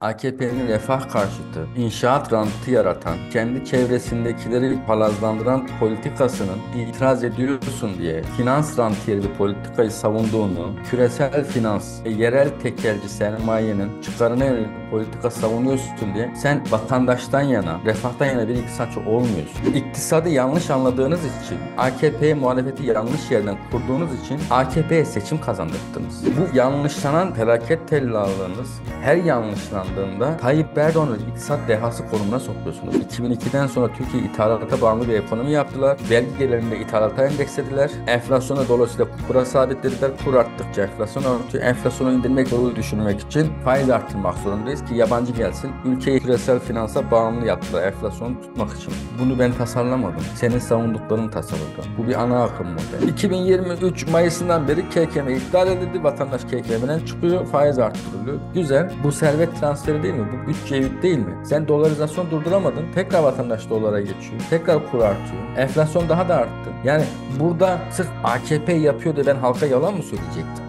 AKP'nin refah karşıtı, inşaat rantı yaratan, kendi çevresindekileri palazlandıran politikasının itiraz ediyorsun diye finans rantı yerli politikayı savunduğunu, küresel finans ve yerel tekelci sermayenin çıkarına yönelik politika savunuyorsun diye sen vatandaştan yana, refahtan yana bir iktisatçı olmuyorsun. İktisadı yanlış anladığınız için, AKP muhalefeti yanlış yerden kurduğunuz için AKP'ye seçim kazandırdınız. Bu yanlışlanan felaket tellalığınız her yanlışlanan uygulandığında Tayyip Erdoğan'ı iktisat dehası konumuna sokuyorsunuz. 2002'den sonra Türkiye ithalata bağımlı bir ekonomi yaptılar. Vergi gelirinde ithalata endekslediler. Enflasyona dolayısıyla kura sabitlediler. Kur arttıkça enflasyon artıyor. Enflasyonu indirmek yolunu düşünmek için faiz arttırmak zorundayız ki yabancı gelsin. Ülkeyi küresel finansa bağımlı yaptılar enflasyonu tutmak için. Bunu ben tasarlamadım. Senin savundukların tasarladı. Bu bir ana akım model. 2023 Mayıs'ından beri KKM iptal edildi. Vatandaş KKM'den çıkıyor. Faiz arttırılıyor. Güzel. Bu servet transferi transferi değil mi? Bu bütçe değil mi? Sen dolarizasyon durduramadın. Tekrar vatandaş dolara geçiyor. Tekrar kur artıyor. Enflasyon daha da arttı. Yani burada sırf AKP yapıyor diye ben halka yalan mı söyleyecektim?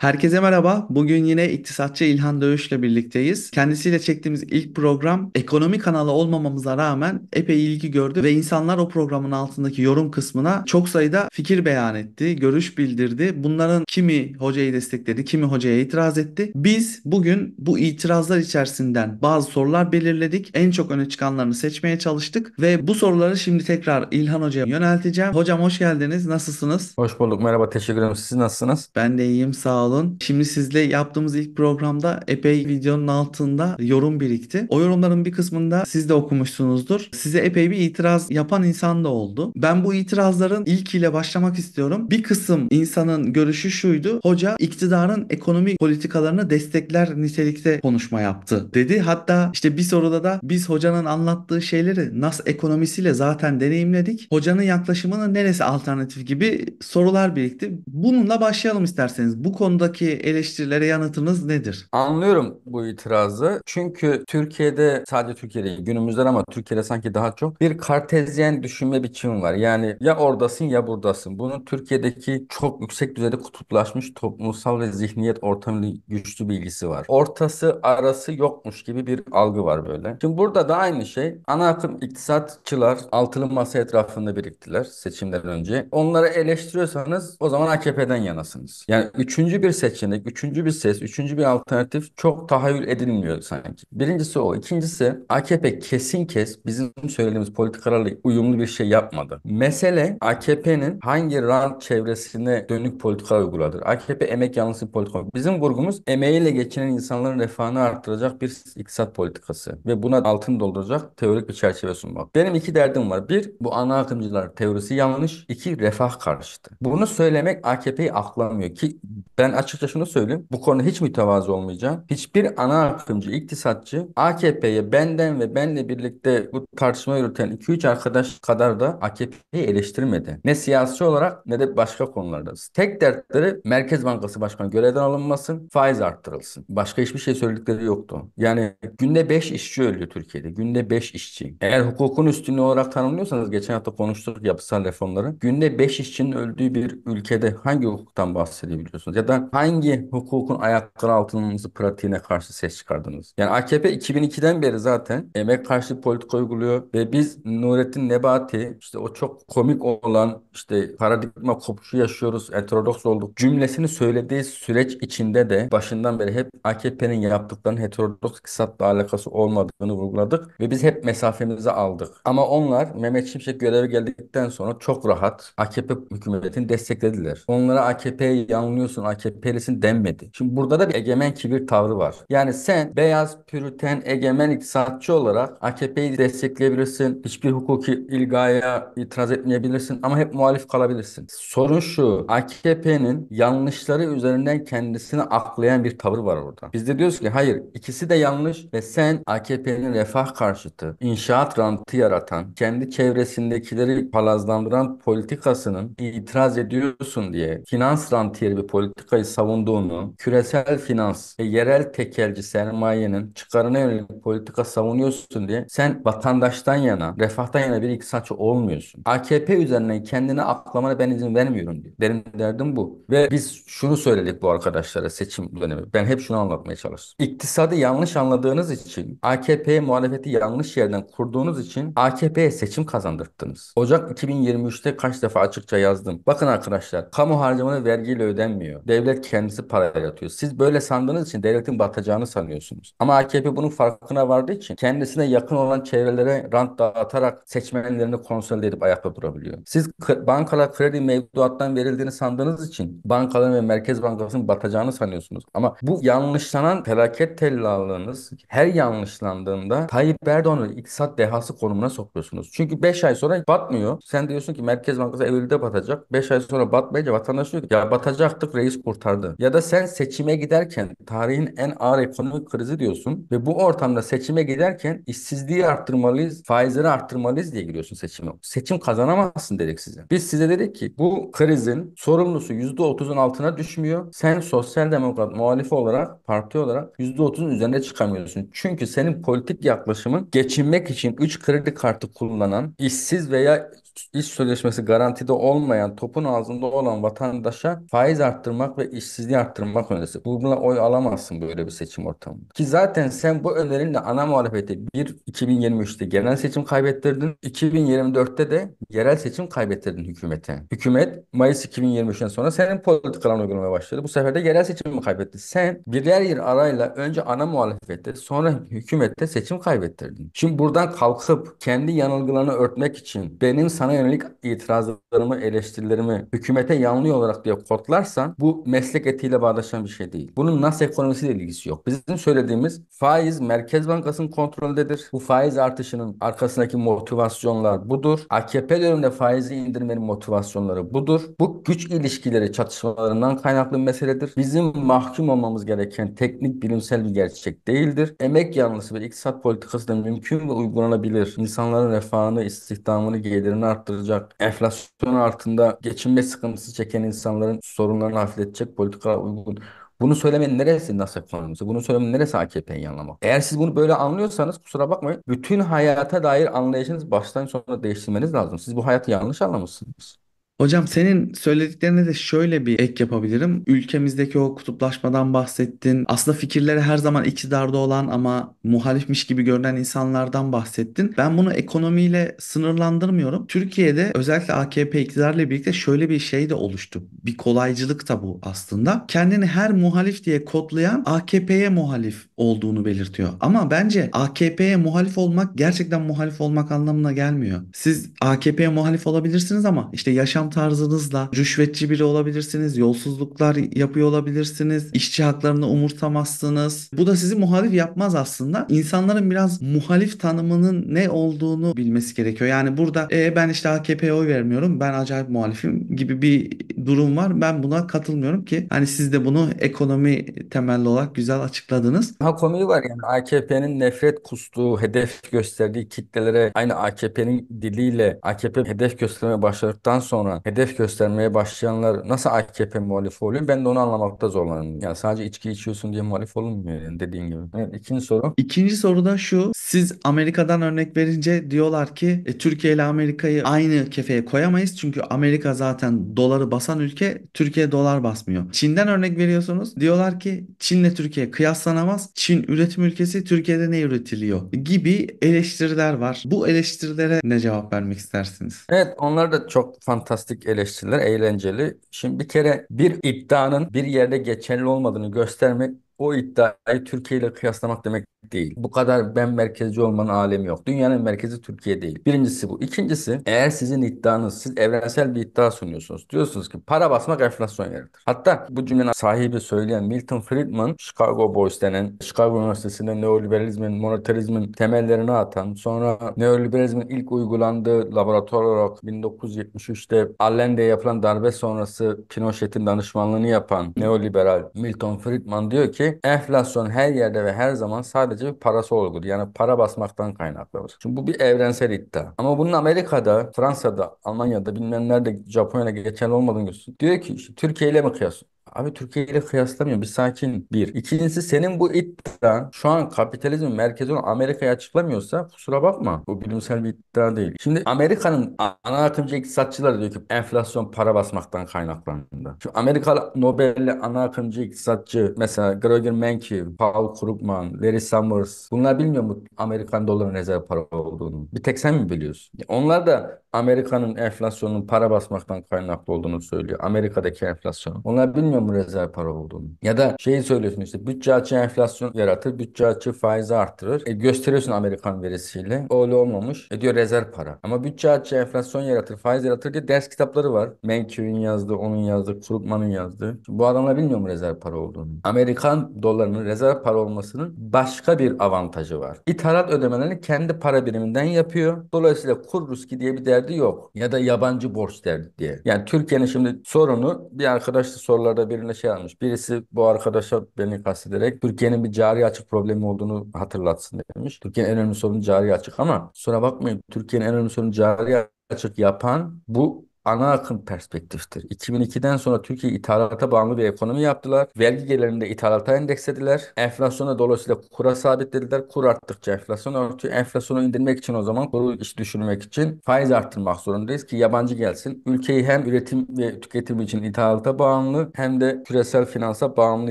Herkese merhaba. Bugün yine iktisatçı İlhan ile birlikteyiz. Kendisiyle çektiğimiz ilk program ekonomi kanalı olmamamıza rağmen epey ilgi gördü ve insanlar o programın altındaki yorum kısmına çok sayıda fikir beyan etti, görüş bildirdi. Bunların kimi hocayı destekledi, kimi hocaya itiraz etti. Biz bugün bu itirazlar içerisinden bazı sorular belirledik. En çok öne çıkanlarını seçmeye çalıştık ve bu soruları şimdi tekrar İlhan Hoca'ya yönelteceğim. Hocam hoş geldiniz. Nasılsınız? Hoş bulduk. Merhaba. Teşekkür ederim. Siz nasılsınız? Ben de iyiyim. Sağ olun olun. Şimdi sizle yaptığımız ilk programda epey videonun altında yorum birikti. O yorumların bir kısmında siz de okumuşsunuzdur. Size epey bir itiraz yapan insan da oldu. Ben bu itirazların ilkiyle başlamak istiyorum. Bir kısım insanın görüşü şuydu. Hoca iktidarın ekonomi politikalarını destekler nitelikte konuşma yaptı dedi. Hatta işte bir soruda da biz hocanın anlattığı şeyleri NAS ekonomisiyle zaten deneyimledik. Hocanın yaklaşımının neresi alternatif gibi sorular birikti. Bununla başlayalım isterseniz. Bu konuda konudaki eleştirilere yanıtınız nedir? Anlıyorum bu itirazı. Çünkü Türkiye'de sadece Türkiye'de günümüzde ama Türkiye'de sanki daha çok bir kartezyen düşünme biçimi var. Yani ya oradasın ya buradasın. Bunun Türkiye'deki çok yüksek düzeyde kutuplaşmış toplumsal ve zihniyet ortamıyla güçlü bir ilgisi var. Ortası arası yokmuş gibi bir algı var böyle. Şimdi burada da aynı şey. Ana akım iktisatçılar altılı masa etrafında biriktiler seçimden önce. Onları eleştiriyorsanız o zaman AKP'den yanasınız. Yani üçüncü bir bir seçenek, üçüncü bir ses, üçüncü bir alternatif çok tahayyül edilmiyor sanki. Birincisi o. İkincisi AKP kesin kes bizim söylediğimiz politikalarla uyumlu bir şey yapmadı. Mesele AKP'nin hangi rant çevresine dönük politika uyguladır AKP emek yanlısı politika. Bizim vurgumuz emeğiyle geçinen insanların refahını arttıracak bir iktisat politikası ve buna altın dolduracak teorik bir çerçeve sunmak. Benim iki derdim var. Bir, bu ana akımcılar teorisi yanlış. İki, refah karşıtı. Bunu söylemek AKP'yi aklamıyor ki ben açıkça şunu söyleyeyim. Bu konu hiç mütevazı olmayacağım. Hiçbir ana akımcı, iktisatçı AKP'ye benden ve benle birlikte bu tartışma yürüten 2-3 arkadaş kadar da AKP'yi eleştirmedi. Ne siyasi olarak ne de başka konularda. Tek dertleri Merkez Bankası Başkanı görevden alınmasın, faiz arttırılsın. Başka hiçbir şey söyledikleri yoktu. Yani günde 5 işçi ölüyor Türkiye'de. Günde 5 işçi. Eğer hukukun üstünlüğü olarak tanımlıyorsanız geçen hafta konuştuk yapısal reformları. Günde 5 işçinin öldüğü bir ülkede hangi hukuktan bahsedebiliyorsunuz? Ya da hangi hukukun ayakları altına alınması pratiğine karşı ses çıkardınız? Yani AKP 2002'den beri zaten emek karşı politika uyguluyor ve biz Nurettin Nebati işte o çok komik olan işte paradigma kopuşu yaşıyoruz, heterodoks olduk cümlesini söylediği süreç içinde de başından beri hep AKP'nin yaptıklarının heterodoks iktisatla alakası olmadığını vurguladık ve biz hep mesafemizi aldık. Ama onlar Mehmet Şimşek göreve geldikten sonra çok rahat AKP hükümetini desteklediler. Onlara AKP'yi yanılıyorsun, AKP Peris'in denmedi. Şimdi burada da bir egemen kibir tavrı var. Yani sen beyaz, pürüten, egemen iktisatçı olarak AKP'yi destekleyebilirsin. Hiçbir hukuki ilgaya itiraz etmeyebilirsin ama hep muhalif kalabilirsin. Sorun şu AKP'nin yanlışları üzerinden kendisini aklayan bir tavır var orada. Biz de diyoruz ki hayır ikisi de yanlış ve sen AKP'nin refah karşıtı, inşaat rantı yaratan, kendi çevresindekileri palazlandıran politikasının itiraz ediyorsun diye finans rantiyeri bir politikayı savunduğunu, küresel finans ve yerel tekelci sermayenin çıkarına yönelik politika savunuyorsun diye sen vatandaştan yana, refahtan yana bir iktisatçı olmuyorsun. AKP üzerine kendini aklamana ben izin vermiyorum diyor. Benim derdim bu. Ve biz şunu söyledik bu arkadaşlara seçim dönemi. Ben hep şunu anlatmaya çalıştım. İktisadı yanlış anladığınız için, AKP muhalefeti yanlış yerden kurduğunuz için AKP'ye seçim kazandırttınız. Ocak 2023'te kaç defa açıkça yazdım. Bakın arkadaşlar, kamu harcamanı vergiyle ödenmiyor. Devlet devlet kendisi para yaratıyor. Siz böyle sandığınız için devletin batacağını sanıyorsunuz. Ama AKP bunun farkına vardığı için kendisine yakın olan çevrelere rant dağıtarak seçmenlerini konsolide edip ayakta durabiliyor. Siz bankalar kredi mevduattan verildiğini sandığınız için bankaların ve Merkez Bankası'nın batacağını sanıyorsunuz. Ama bu yanlışlanan felaket tellalığınız her yanlışlandığında Tayyip Erdoğan'ı iktisat dehası konumuna sokuyorsunuz. Çünkü 5 ay sonra batmıyor. Sen diyorsun ki Merkez Bankası Eylül'de batacak. 5 ay sonra batmayınca vatandaş diyor ki ya batacaktık reis kurt kurtardı. Ya da sen seçime giderken tarihin en ağır ekonomik krizi diyorsun ve bu ortamda seçime giderken işsizliği arttırmalıyız, faizleri arttırmalıyız diye giriyorsun seçime. Seçim kazanamazsın dedik size. Biz size dedik ki bu krizin sorumlusu %30'un altına düşmüyor. Sen sosyal demokrat muhalifi olarak, parti olarak %30'un üzerine çıkamıyorsun. Çünkü senin politik yaklaşımın geçinmek için 3 kredi kartı kullanan, işsiz veya iş sözleşmesi garantide olmayan topun ağzında olan vatandaşa faiz arttırmak ve işsizliği arttırmak önerisi. Bununla oy alamazsın böyle bir seçim ortamında. Ki zaten sen bu önerinle ana muhalefeti bir 2023'te genel seçim kaybettirdin. 2024'te de yerel seçim kaybettirdin hükümete. Hükümet Mayıs 2023'ten sonra senin politikalarını uygulamaya başladı. Bu sefer de yerel seçimi kaybetti. Sen birer yıl arayla önce ana muhalefette sonra hükümette seçim kaybettirdin. Şimdi buradan kalkıp kendi yanılgılarını örtmek için benim sana sana yönelik itirazlarımı, eleştirilerimi hükümete yanlıyor olarak diye kodlarsan bu meslek etiğiyle bağdaşan bir şey değil. Bunun nasıl ekonomisiyle ilgisi yok. Bizim söylediğimiz faiz Merkez Bankası'nın kontrolündedir. Bu faiz artışının arkasındaki motivasyonlar budur. AKP döneminde faizi indirmenin motivasyonları budur. Bu güç ilişkileri çatışmalarından kaynaklı bir meseledir. Bizim mahkum olmamız gereken teknik bilimsel bir gerçek değildir. Emek yanlısı ve iktisat politikası da mümkün ve uygulanabilir. İnsanların refahını, istihdamını, gelirini arttıracak, enflasyon artında geçinme sıkıntısı çeken insanların sorunlarını hafifletecek politikalar uygun. Bunu söylemenin neresi nasıl ekonomisi? Bunu söylemenin neresi AKP'yi yanlamak? Eğer siz bunu böyle anlıyorsanız kusura bakmayın. Bütün hayata dair anlayışınız baştan sona değiştirmeniz lazım. Siz bu hayatı yanlış anlamışsınız. Hocam senin söylediklerine de şöyle bir ek yapabilirim. Ülkemizdeki o kutuplaşmadan bahsettin. Aslında fikirleri her zaman iktidarda olan ama muhalifmiş gibi görünen insanlardan bahsettin. Ben bunu ekonomiyle sınırlandırmıyorum. Türkiye'de özellikle AKP iktidarla birlikte şöyle bir şey de oluştu. Bir kolaycılık da bu aslında. Kendini her muhalif diye kodlayan AKP'ye muhalif olduğunu belirtiyor. Ama bence AKP'ye muhalif olmak gerçekten muhalif olmak anlamına gelmiyor. Siz AKP'ye muhalif olabilirsiniz ama işte yaşam tarzınızla rüşvetçi biri olabilirsiniz, yolsuzluklar yapıyor olabilirsiniz, işçi haklarını umursamazsınız. Bu da sizi muhalif yapmaz aslında. İnsanların biraz muhalif tanımının ne olduğunu bilmesi gerekiyor. Yani burada e, ben işte AKP'ye oy vermiyorum, ben acayip muhalifim gibi bir durum var. Ben buna katılmıyorum ki. Hani siz de bunu ekonomi temelli olarak güzel açıkladınız. Ha komiği var yani AKP'nin nefret kustuğu, hedef gösterdiği kitlelere aynı AKP'nin diliyle AKP hedef göstermeye başladıktan sonra bana hedef göstermeye başlayanlar nasıl AKP muhalif oluyor? Ben de onu anlamakta zorlanıyorum. Yani sadece içki içiyorsun diye muhalif olunmuyor yani dediğin gibi. Evet, ikinci soru. İkinci soru da şu. Siz Amerika'dan örnek verince diyorlar ki e, Türkiye ile Amerika'yı aynı kefeye koyamayız. Çünkü Amerika zaten doları basan ülke. Türkiye dolar basmıyor. Çin'den örnek veriyorsunuz. Diyorlar ki Çin'le Türkiye kıyaslanamaz. Çin üretim ülkesi Türkiye'de ne üretiliyor? Gibi eleştiriler var. Bu eleştirilere ne cevap vermek istersiniz? Evet onlar da çok fantastik sarkastik eleştiriler eğlenceli. Şimdi bir kere bir iddianın bir yerde geçerli olmadığını göstermek o iddiayı Türkiye ile kıyaslamak demek değil. Bu kadar ben merkezci olmanın alemi yok. Dünyanın merkezi Türkiye değil. Birincisi bu. İkincisi eğer sizin iddianız, siz evrensel bir iddia sunuyorsunuz. Diyorsunuz ki para basmak enflasyon yaratır. Hatta bu cümlenin sahibi söyleyen Milton Friedman, Chicago Boys denen, Chicago Üniversitesi'nde neoliberalizmin, monetarizmin temellerini atan, sonra neoliberalizmin ilk uygulandığı laboratuvar olarak 1973'te Allende'ye yapılan darbe sonrası Pinochet'in danışmanlığını yapan neoliberal Milton Friedman diyor ki enflasyon her yerde ve her zaman sadece bir parası olgudur. Yani para basmaktan kaynaklanır. Çünkü bu bir evrensel iddia. Ama bunun Amerika'da, Fransa'da, Almanya'da bilmem nerede Japonya'da geçerli olmadığını görsün. Diyor ki işte, Türkiye ile mi kıyasın? Abi Türkiye ile kıyaslamıyor. Bir sakin bir. İkincisi senin bu iddian şu an kapitalizmin merkezini olan Amerika'yı açıklamıyorsa kusura bakma. Bu bilimsel bir iddia değil. Şimdi Amerika'nın ana akımcı iktisatçıları diyor ki enflasyon para basmaktan kaynaklandı. Şu Amerikalı Nobel'li ana akımcı iktisatçı mesela Gregor Menke, Paul Krugman, Larry Summers bunlar bilmiyor mu Amerikan doların rezerv para olduğunu? Bir tek sen mi biliyorsun? Onlar da Amerika'nın enflasyonun para basmaktan kaynaklı olduğunu söylüyor. Amerika'daki enflasyonu. Onlar bilmiyor bilmiyor mu rezerv para olduğunu? Ya da şeyi söylüyorsun işte bütçe açığı enflasyon yaratır, bütçe açığı faizi arttırır. E, gösteriyorsun Amerikan verisiyle. O öyle olmamış. E diyor rezerv para. Ama bütçe açığı enflasyon yaratır, faiz yaratır diye ders kitapları var. Menkü'nün yazdığı, onun yazdığı, Krugman'ın yazdığı. Şimdi bu adamlar bilmiyor mu rezerv para olduğunu? Amerikan dolarının rezerv para olmasının başka bir avantajı var. İthalat ödemelerini kendi para biriminden yapıyor. Dolayısıyla kur riski diye bir derdi yok. Ya da yabancı borç derdi diye. Yani Türkiye'nin şimdi sorunu bir arkadaş sorularda birine şey almış. Birisi bu arkadaşa beni kastederek Türkiye'nin bir cari açık problemi olduğunu hatırlatsın demiş. Türkiye'nin en önemli sorunu cari açık ama sonra bakmayın Türkiye'nin en önemli sorunu cari açık yapan bu ana akım perspektiftir. 2002'den sonra Türkiye ithalata bağımlı bir ekonomi yaptılar. Vergi gelirlerini ithalata endekslediler. Enflasyona dolayısıyla kura sabitlediler. Kur arttıkça enflasyon artıyor. Enflasyonu indirmek için o zaman kuru iş düşürmek için faiz arttırmak zorundayız ki yabancı gelsin. Ülkeyi hem üretim ve tüketim için ithalata bağımlı hem de küresel finansa bağımlı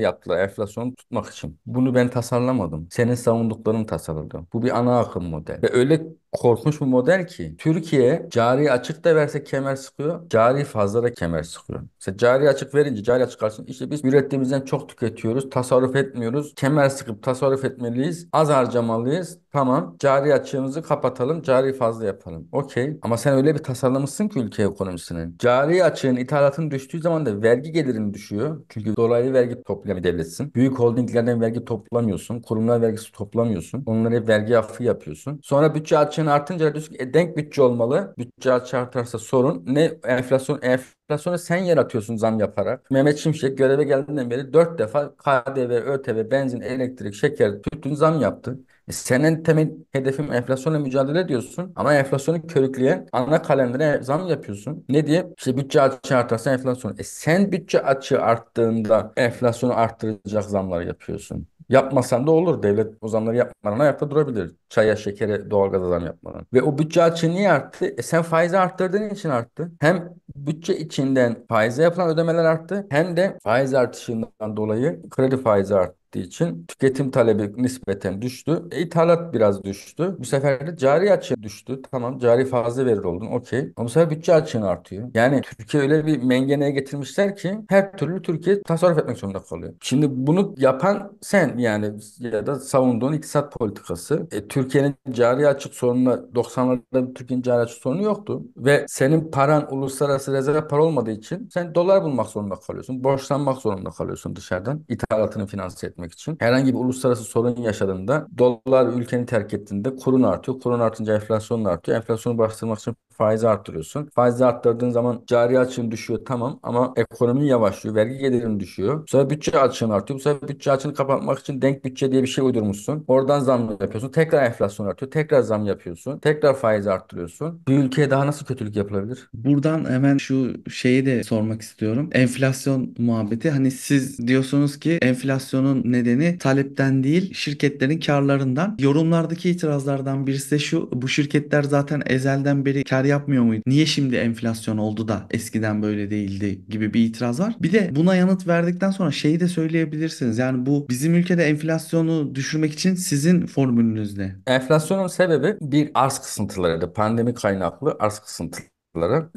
yaptılar enflasyonu tutmak için. Bunu ben tasarlamadım. Senin savundukların tasarladı. Bu bir ana akım model. Ve öyle korkunç bir model ki Türkiye cari açık da verse kemer sıkıyor. Cari fazla da kemer sıkıyor. Mesela cari açık verince cari açık karşısında İşte biz ürettiğimizden çok tüketiyoruz. Tasarruf etmiyoruz. Kemer sıkıp tasarruf etmeliyiz. Az harcamalıyız. Tamam cari açığımızı kapatalım. Cari fazla yapalım. Okey. Ama sen öyle bir tasarlamışsın ki ülke ekonomisinin. Cari açığın ithalatın düştüğü zaman da vergi gelirin düşüyor. Çünkü dolaylı vergi toplayan devletsin. Büyük holdinglerden vergi toplamıyorsun. Kurumlar vergisi toplamıyorsun. Onlara vergi affı yapıyorsun. Sonra bütçe açığı açığın artınca radyoaktif e, denk bütçe olmalı. Bütçe açığa artarsa sorun. Ne enflasyon enflasyonu sen yaratıyorsun zam yaparak. Mehmet Şimşek göreve geldiğinden beri dört defa KDV, ÖTV, benzin, elektrik, şeker, tütün zam yaptı. E, senin temel hedefin enflasyonla mücadele ediyorsun ama enflasyonu körükleyen ana kalemlere zam yapıyorsun. Ne diye? İşte bütçe açığı artarsa enflasyon. E sen bütçe açığı arttığında enflasyonu arttıracak zamlar yapıyorsun. Yapmasan da olur. Devlet o zamları yapmadan ayakta durabilir. Çaya, şekere, doğalgaza zam yapmadan. Ve o bütçe açığı niye arttı? E sen faizi arttırdığın için arttı. Hem bütçe içinden faize yapılan ödemeler arttı hem de faiz artışından dolayı kredi faizi arttı gittiği için tüketim talebi nispeten düştü. E, ithalat biraz düştü. Bu sefer de cari açığı düştü. Tamam cari fazla verir oldun okey. Ama bu sefer bütçe açığın artıyor. Yani Türkiye öyle bir mengeneye getirmişler ki her türlü Türkiye tasarruf etmek zorunda kalıyor. Şimdi bunu yapan sen yani ya da savunduğun iktisat politikası. E, Türkiye'nin cari açık sorununa 90'larda Türkiye'nin cari açık sorunu yoktu. Ve senin paran uluslararası rezerv para olmadığı için sen dolar bulmak zorunda kalıyorsun. Borçlanmak zorunda kalıyorsun dışarıdan ithalatını finanse et etmek için. Herhangi bir uluslararası sorun yaşadığında dolar ülkeni terk ettiğinde kurun artıyor. Kurun artınca enflasyon artıyor. Enflasyonu bastırmak için faizi arttırıyorsun. Faizi arttırdığın zaman cari açığın düşüyor tamam ama ekonomi yavaşlıyor. Vergi gelirin düşüyor. Bu sefer bütçe açığın artıyor. Bu sefer bütçe açığını kapatmak için denk bütçe diye bir şey uydurmuşsun. Oradan zam yapıyorsun. Tekrar enflasyon artıyor. Tekrar zam yapıyorsun. Tekrar faiz arttırıyorsun. Bir ülkeye daha nasıl kötülük yapılabilir? Buradan hemen şu şeyi de sormak istiyorum. Enflasyon muhabbeti hani siz diyorsunuz ki enflasyonun nedeni talepten değil şirketlerin karlarından. Yorumlardaki itirazlardan birisi de şu bu şirketler zaten ezelden beri kar yapmıyor muydu? Niye şimdi enflasyon oldu da eskiden böyle değildi gibi bir itiraz var. Bir de buna yanıt verdikten sonra şeyi de söyleyebilirsiniz. Yani bu bizim ülkede enflasyonu düşürmek için sizin formülünüz ne? Enflasyonun sebebi bir arz kısıntılarıydı. Pandemi kaynaklı arz kısıntıları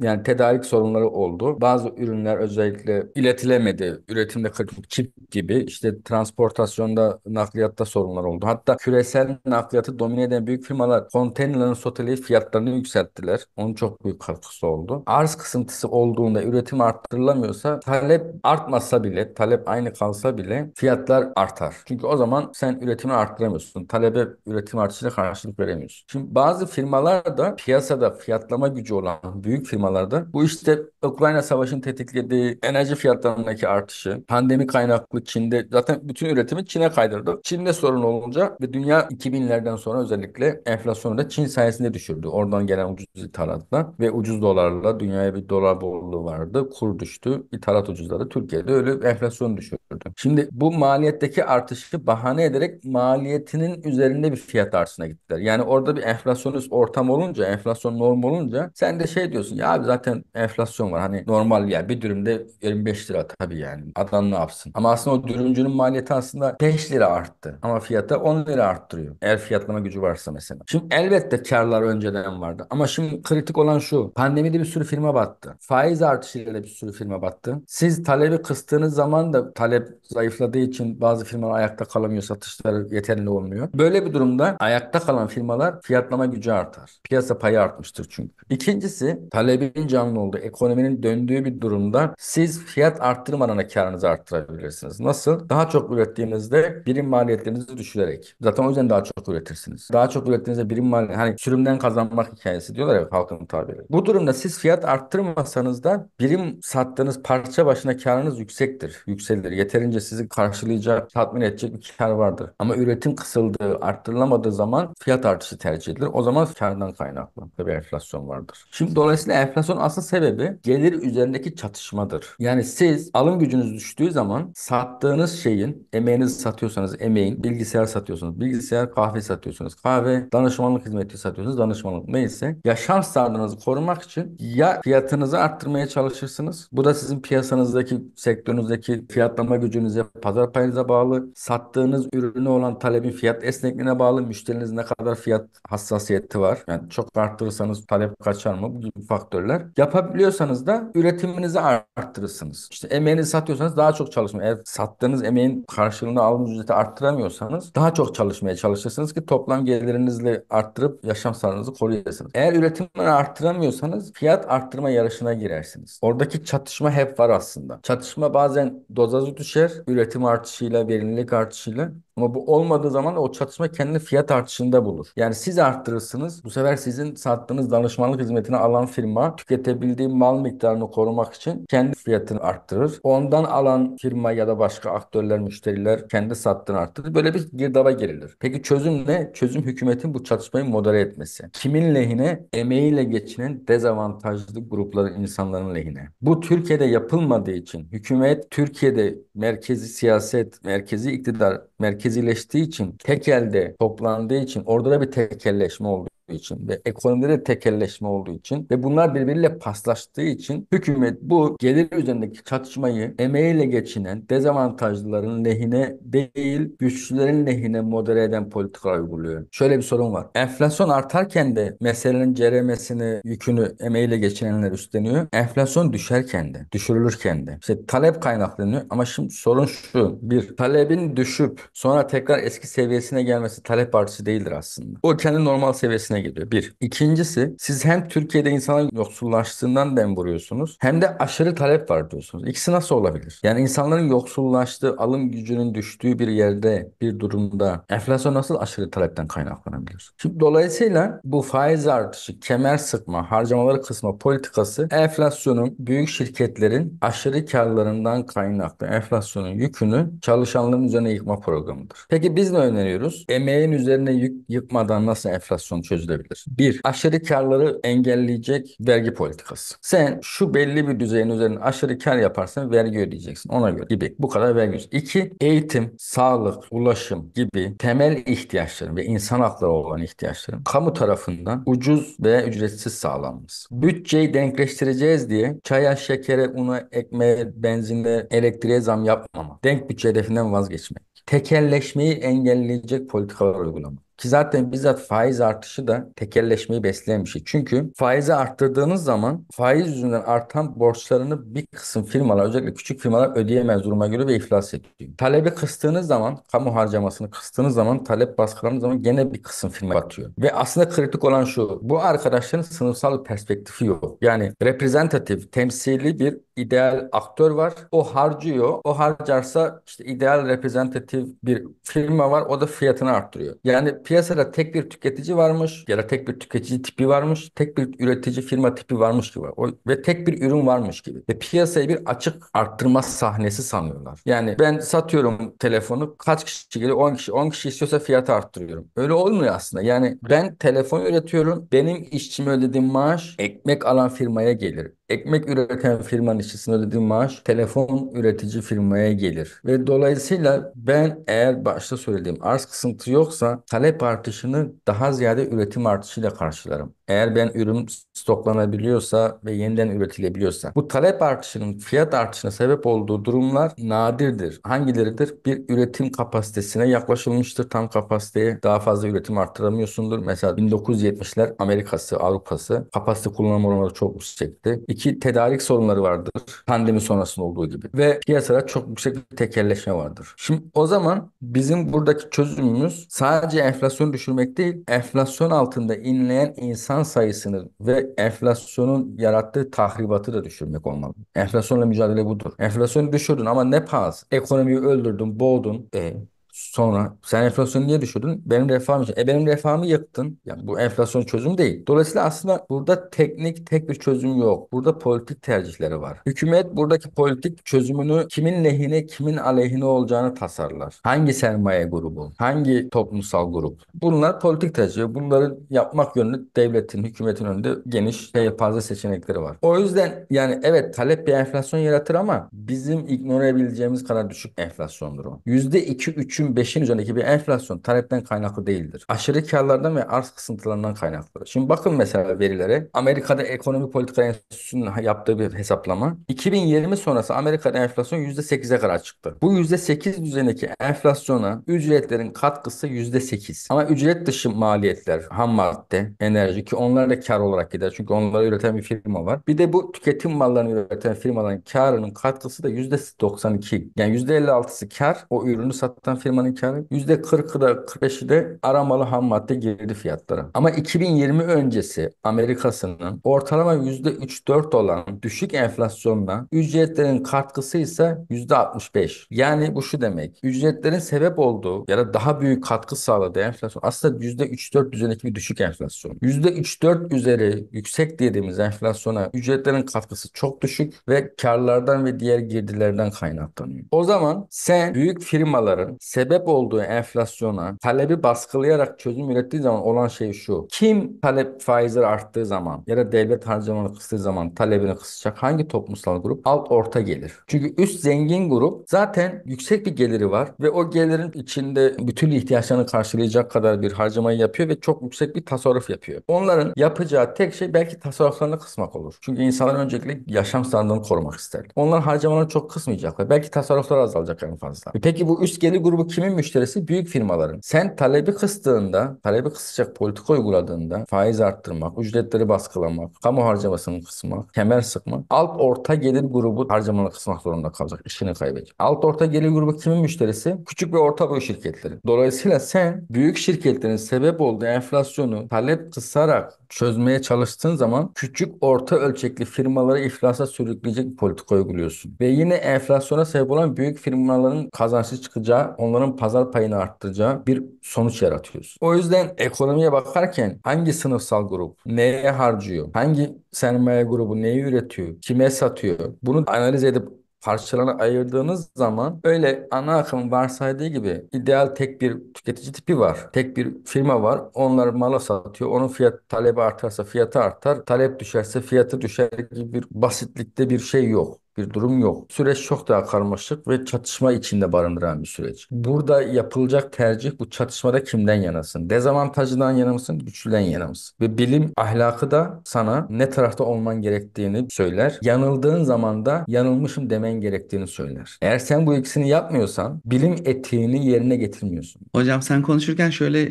yani tedarik sorunları oldu. Bazı ürünler özellikle iletilemedi. Üretimde kırıklık çip gibi işte transportasyonda nakliyatta sorunlar oldu. Hatta küresel nakliyatı domine eden büyük firmalar konteynerlerin soteleyip fiyatlarını yükselttiler. Onun çok büyük katkısı oldu. Arz kısıntısı olduğunda üretim arttırılamıyorsa talep artmasa bile talep aynı kalsa bile fiyatlar artar. Çünkü o zaman sen üretimi arttıramıyorsun. Talebe üretim artışına karşılık veremiyorsun. Şimdi bazı firmalar da piyasada fiyatlama gücü olan büyük büyük firmalarda bu işte Ukrayna Savaşı'nın tetiklediği enerji fiyatlarındaki artışı, pandemi kaynaklı Çin'de zaten bütün üretimi Çin'e kaydırdı. Çin'de sorun olunca ve dünya 2000'lerden sonra özellikle enflasyonu da Çin sayesinde düşürdü. Oradan gelen ucuz ithalatla ve ucuz dolarla dünyaya bir dolar bolluğu vardı. Kur düştü. İthalat ucuzladı. Türkiye'de öyle enflasyon düşürdü. Şimdi bu maliyetteki artışı bahane ederek maliyetinin üzerinde bir fiyat artışına gittiler. Yani orada bir enflasyonist ortam olunca, enflasyon norm olunca sen de şey diyorsun ya abi zaten enflasyon var. Hani normal ya bir dürümde 25 lira tabii yani. Adam ne yapsın? Ama aslında o dürümcünün maliyeti aslında 5 lira arttı. Ama fiyata 10 lira arttırıyor. Eğer fiyatlama gücü varsa mesela. Şimdi elbette karlar önceden vardı. Ama şimdi kritik olan şu. Pandemide bir sürü firma battı. Faiz artışıyla bir sürü firma battı. Siz talebi kıstığınız zaman da talep zayıfladığı için bazı firmalar ayakta kalamıyor, satışları yeterli olmuyor. Böyle bir durumda ayakta kalan firmalar fiyatlama gücü artar. Piyasa payı artmıştır çünkü. İkincisi talebin canlı olduğu, ekonominin döndüğü bir durumda siz fiyat arttırmadan da karınızı arttırabilirsiniz. Nasıl? Daha çok ürettiğinizde birim maliyetlerinizi düşürerek. Zaten o yüzden daha çok üretirsiniz. Daha çok ürettiğinizde birim maliyet, hani sürümden kazanmak hikayesi diyorlar ya halkın tabiri. Bu durumda siz fiyat arttırmasanız da birim sattığınız parça başına karınız yüksektir, yükselir. Yeterince sizi karşılayacak, tatmin edecek bir kar vardır. Ama üretim kısıldığı, arttırılamadığı zaman fiyat artışı tercih edilir. O zaman kardan kaynaklı bir enflasyon vardır. Şimdi dolayısıyla enflasyon asıl sebebi gelir üzerindeki çatışmadır. Yani siz alım gücünüz düştüğü zaman sattığınız şeyin, emeğinizi satıyorsanız emeğin, bilgisayar satıyorsunuz, bilgisayar, kahve satıyorsunuz, kahve, danışmanlık hizmeti satıyorsunuz, danışmanlık neyse yaşam standartınızı korumak için ya fiyatınızı arttırmaya çalışırsınız. Bu da sizin piyasanızdaki, sektörünüzdeki fiyatlama gücünüzü ürününüze, pazar payınıza bağlı, sattığınız ürüne olan talebin fiyat esnekliğine bağlı, müşteriniz ne kadar fiyat hassasiyeti var. Yani çok arttırırsanız talep kaçar mı? Bu gibi faktörler. Yapabiliyorsanız da üretiminizi arttırırsınız. İşte emeğini satıyorsanız daha çok çalışma. Eğer sattığınız emeğin karşılığını aldığınız ücreti arttıramıyorsanız daha çok çalışmaya çalışırsınız ki toplam gelirinizle arttırıp yaşam sağlığınızı koruyasınız. Eğer üretimini arttıramıyorsanız fiyat arttırma yarışına girersiniz. Oradaki çatışma hep var aslında. Çatışma bazen dozajı düşer, olacaktır. Üretim artışıyla, verimlilik artışıyla. Ama bu olmadığı zaman o çatışma kendini fiyat artışında bulur. Yani siz arttırırsınız. Bu sefer sizin sattığınız danışmanlık hizmetini alan firma tüketebildiği mal miktarını korumak için kendi fiyatını arttırır. Ondan alan firma ya da başka aktörler, müşteriler kendi sattığını arttırır. Böyle bir girdaba girilir. Peki çözüm ne? Çözüm hükümetin bu çatışmayı modere etmesi. Kimin lehine? Emeğiyle geçinen dezavantajlı grupların insanların lehine. Bu Türkiye'de yapılmadığı için hükümet Türkiye'de merkezi siyaset, merkezi iktidar, merkezi merkezileştiği için, tek elde toplandığı için orada da bir tekelleşme oldu olduğu için ve ekonomide tekelleşme olduğu için ve bunlar birbiriyle paslaştığı için hükümet bu gelir üzerindeki çatışmayı emeğiyle geçinen dezavantajlıların lehine değil güçlülerin lehine modere eden politikalar uyguluyor. Şöyle bir sorun var. Enflasyon artarken de meselenin ceremesini, yükünü emeğiyle geçinenler üstleniyor. Enflasyon düşerken de, düşürülürken de. İşte talep kaynaklanıyor ama şimdi sorun şu. Bir, talebin düşüp sonra tekrar eski seviyesine gelmesi talep artışı değildir aslında. O kendi normal seviyesine geliyor. Bir. İkincisi siz hem Türkiye'de insanlar yoksullaştığından dem vuruyorsunuz hem de aşırı talep var diyorsunuz. İkisi nasıl olabilir? Yani insanların yoksullaştığı, alım gücünün düştüğü bir yerde, bir durumda enflasyon nasıl aşırı talepten kaynaklanabilir? Şimdi dolayısıyla bu faiz artışı, kemer sıkma, harcamaları kısma politikası enflasyonun büyük şirketlerin aşırı karlarından kaynaklı enflasyonun yükünü çalışanların üzerine yıkma programıdır. Peki biz ne öneriyoruz? Emeğin üzerine yük yıkmadan nasıl enflasyon çözülür? çözülebilir. Bir, aşırı karları engelleyecek vergi politikası. Sen şu belli bir düzeyin üzerine aşırı kar yaparsan vergi ödeyeceksin. Ona göre gibi. Bu kadar vergi ödeyeceksin. İki, eğitim, sağlık, ulaşım gibi temel ihtiyaçların ve insan hakları olan ihtiyaçların kamu tarafından ucuz ve ücretsiz sağlanması. Bütçeyi denkleştireceğiz diye çaya, şekere, una, ekmeğe, benzine, elektriğe zam yapmama. Denk bütçe hedefinden vazgeçmek. Tekelleşmeyi engelleyecek politikalar uygulamak. Ki zaten bizzat faiz artışı da tekelleşmeyi besleyen bir şey. Çünkü faizi arttırdığınız zaman faiz yüzünden artan borçlarını bir kısım firmalar özellikle küçük firmalar ödeyemez duruma göre ve iflas ediyor. Talebi kıstığınız zaman kamu harcamasını kıstığınız zaman talep baskılandığı zaman gene bir kısım firma batıyor. Ve aslında kritik olan şu bu arkadaşların sınıfsal perspektifi yok. Yani reprezentatif, temsili bir ideal aktör var. O harcıyor. O harcarsa işte ideal reprezentatif bir firma var. O da fiyatını arttırıyor. Yani piyasada tek bir tüketici varmış ya da tek bir tüketici tipi varmış. Tek bir üretici firma tipi varmış gibi. O, ve tek bir ürün varmış gibi. Ve piyasayı bir açık arttırma sahnesi sanıyorlar. Yani ben satıyorum telefonu kaç kişi geliyor? 10 kişi. 10 kişi istiyorsa fiyatı arttırıyorum. Öyle olmuyor aslında. Yani ben telefon üretiyorum. Benim işçime ödediğim maaş ekmek alan firmaya gelir. Ekmek üreten firmanın işçisine ödediği maaş telefon üretici firmaya gelir. Ve dolayısıyla ben eğer başta söylediğim arz kısıntı yoksa talep artışını daha ziyade üretim artışıyla karşılarım. Eğer ben ürün stoklanabiliyorsa ve yeniden üretilebiliyorsa. Bu talep artışının fiyat artışına sebep olduğu durumlar nadirdir. Hangileridir? Bir üretim kapasitesine yaklaşılmıştır tam kapasiteye. Daha fazla üretim arttıramıyorsundur. Mesela 1970'ler Amerikası, Avrupası kapasite kullanım oranları çok yüksekti. İki tedarik sorunları vardı vardır. Pandemi sonrasında olduğu gibi. Ve piyasada çok yüksek bir tekerleşme vardır. Şimdi o zaman bizim buradaki çözümümüz sadece enflasyonu düşürmek değil, enflasyon altında inleyen insan sayısını ve enflasyonun yarattığı tahribatı da düşürmek olmalı. Enflasyonla mücadele budur. Enflasyonu düşürdün ama ne pahası? Ekonomiyi öldürdün, boğdun. E, Sonra sen enflasyonu niye düşürdün? Benim refahım için. E benim refahımı yıktın. Yani bu enflasyon çözümü değil. Dolayısıyla aslında burada teknik tek bir çözüm yok. Burada politik tercihleri var. Hükümet buradaki politik çözümünü kimin lehine kimin aleyhine olacağını tasarlar. Hangi sermaye grubu? Hangi toplumsal grup? Bunlar politik tercih. Bunları yapmak yönünde devletin, hükümetin önünde geniş şey, fazla seçenekleri var. O yüzden yani evet talep bir enflasyon yaratır ama bizim ignore edebileceğimiz kadar düşük enflasyondur o. %2-3'ü 3'ün 5'in üzerindeki bir enflasyon talepten kaynaklı değildir. Aşırı karlardan ve arz kısıntılarından kaynaklıdır. Şimdi bakın mesela verilere. Amerika'da Ekonomi Politika Enstitüsü'nün yaptığı bir hesaplama. 2020 sonrası Amerika'da enflasyon %8'e kadar çıktı. Bu %8 düzenindeki enflasyona ücretlerin katkısı %8. Ama ücret dışı maliyetler, ham madde, enerji ki onlar da kar olarak gider. Çünkü onları üreten bir firma var. Bir de bu tüketim mallarını üreten firmaların karının katkısı da %92. Yani %56'sı kar o ürünü satan firma firmanın karı. %40'ı da 45'i de aramalı ham madde girdi fiyatları. Ama 2020 öncesi Amerikası'nın ortalama %3-4 olan düşük enflasyonla ücretlerin katkısı ise %65. Yani bu şu demek. Ücretlerin sebep olduğu ya da daha büyük katkı sağladığı enflasyon aslında %3-4 düzenindeki bir düşük enflasyon. %3-4 üzeri yüksek dediğimiz enflasyona ücretlerin katkısı çok düşük ve karlardan ve diğer girdilerden kaynaklanıyor. O zaman sen büyük firmaların sebep sebep olduğu enflasyona talebi baskılayarak çözüm ürettiği zaman olan şey şu. Kim talep faizleri arttığı zaman ya da devlet harcamanı kıstığı zaman talebini kısacak hangi toplumsal grup? Alt orta gelir. Çünkü üst zengin grup zaten yüksek bir geliri var ve o gelirin içinde bütün ihtiyaçlarını karşılayacak kadar bir harcamayı yapıyor ve çok yüksek bir tasarruf yapıyor. Onların yapacağı tek şey belki tasarruflarını kısmak olur. Çünkü insanlar öncelikle yaşam standartını korumak ister. Onlar harcamalarını çok kısmayacaklar. Belki tasarruflar azalacak en fazla. E peki bu üst gelir grubu kimin müşterisi? Büyük firmaların. Sen talebi kıstığında, talebi kısacak politika uyguladığında faiz arttırmak, ücretleri baskılamak, kamu harcamasını kısmak, kemer sıkmak, alt orta gelir grubu harcamanı kısmak zorunda kalacak. işini kaybedecek. Alt orta gelir grubu kimin müşterisi? Küçük ve orta boy şirketleri. Dolayısıyla sen büyük şirketlerin sebep olduğu enflasyonu talep kısarak çözmeye çalıştığın zaman küçük orta ölçekli firmaları iflasa sürükleyecek politika uyguluyorsun. Ve yine enflasyona sebep olan büyük firmaların kazançlı çıkacağı onların onların pazar payını arttıracağı bir sonuç yaratıyoruz. O yüzden ekonomiye bakarken hangi sınıfsal grup neye harcıyor, hangi sermaye grubu neyi üretiyor, kime satıyor bunu analiz edip parçalarına ayırdığınız zaman öyle ana akım varsaydığı gibi ideal tek bir tüketici tipi var. Tek bir firma var. Onlar mala satıyor. Onun fiyat talebi artarsa fiyatı artar. Talep düşerse fiyatı düşer gibi bir basitlikte bir şey yok bir durum yok. Süreç çok daha karmaşık ve çatışma içinde barındıran bir süreç. Burada yapılacak tercih bu çatışmada kimden yanasın? Dezavantajından yana mısın? Güçlüden yana mısın? Ve bilim ahlakı da sana ne tarafta olman gerektiğini söyler. Yanıldığın zaman da yanılmışım demen gerektiğini söyler. Eğer sen bu ikisini yapmıyorsan bilim etiğini yerine getirmiyorsun. Hocam sen konuşurken şöyle